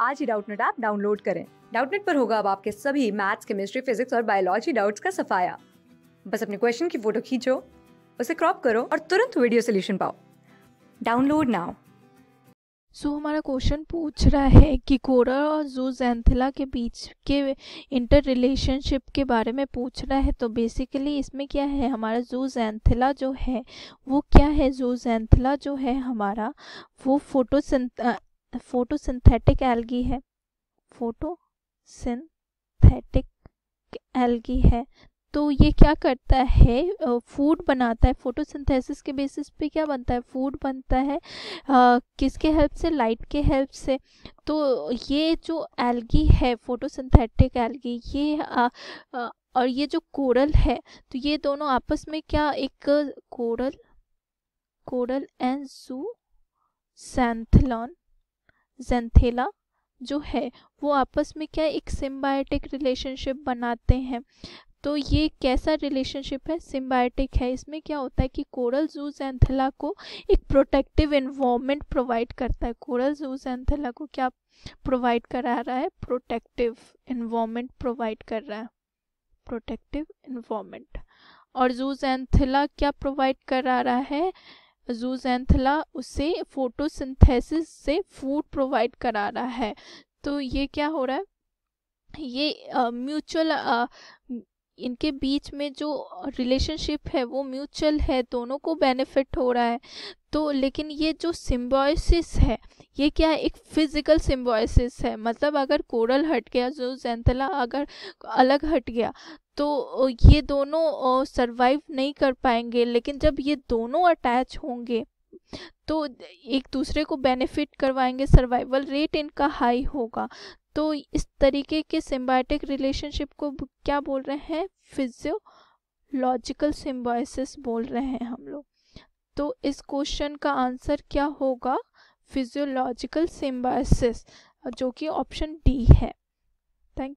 आज ही Doubtnut app download करें डाउटनेट पर होगा अब आपके सभी मैथ्स केमिस्ट्री फिजिक्स और बायोलॉजी डाउट्स का सफाया बस अपने क्वेश्चन की फोटो खींचो उसे क्रॉप करो और तुरंत वीडियो सोल्यूशन पाओ डाउनलोड नाउ सो so, हमारा क्वेश्चन पूछ रहा है कि कोरा और जूजेंथला के बीच के इंटर रिलेशनशिप के बारे में पूछ रहा है तो बेसिकली इसमें क्या है हमारा जूजेंथला जो है वो क्या है जूजेंथला जो है हमारा वो फोटो फोटोसिंथेटिक एल्गी है फोटोसिंथेटिक एल्गी है तो ये क्या करता है फूड बनाता है फोटोसिंथेसिस के बेसिस पे क्या बनता है फूड बनता है आ, किसके हेल्प से लाइट के हेल्प से तो ये जो एल्गी है फोटोसिंथेटिक एल्गी ये आ, आ, और ये जो कोरल है तो ये दोनों आपस में क्या एक कोरल कोरल एंड जू सेंथलॉन जेंथेला जो है वो आपस में क्या एक सिम्बायोटिक रिलेशनशिप बनाते हैं तो ये कैसा रिलेशनशिप है सिम्बायोटिक है इसमें क्या होता है कि कोरल जू जेंथेला को एक प्रोटेक्टिव इन्वामेंट प्रोवाइड करता है कोरल जू जेंथेला को क्या प्रोवाइड करा रहा है प्रोटेक्टिव इन्वामेंट प्रोवाइड कर रहा है प्रोटेक्टिव इन्वामेंट और जू जैंथला क्या प्रोवाइड करा रहा है जूजेंथला उसे फोटोसिंथेसिस से फूड प्रोवाइड करा रहा है तो ये क्या हो रहा है ये म्यूचुअल इनके बीच में जो रिलेशनशिप है वो म्यूचुअल है दोनों को बेनिफिट हो रहा है तो लेकिन ये जो सिम्बॉयसिस है ये क्या है एक फिजिकल सिम्बॉयसिस है मतलब अगर कोरल हट गया जो जैंतला अगर अलग हट गया तो ये दोनों सरवाइव नहीं कर पाएंगे लेकिन जब ये दोनों अटैच होंगे तो एक दूसरे को बेनिफिट करवाएंगे सर्वाइवल रेट इनका हाई होगा तो इस तरीके के सिम्बायोटिक रिलेशनशिप को क्या बोल रहे हैं फिजियोलॉजिकल सिम्बाइसिस बोल रहे हैं हम लोग तो इस क्वेश्चन का आंसर क्या होगा फिजियोलॉजिकल सिम्बाइसिस जो कि ऑप्शन डी है थैंक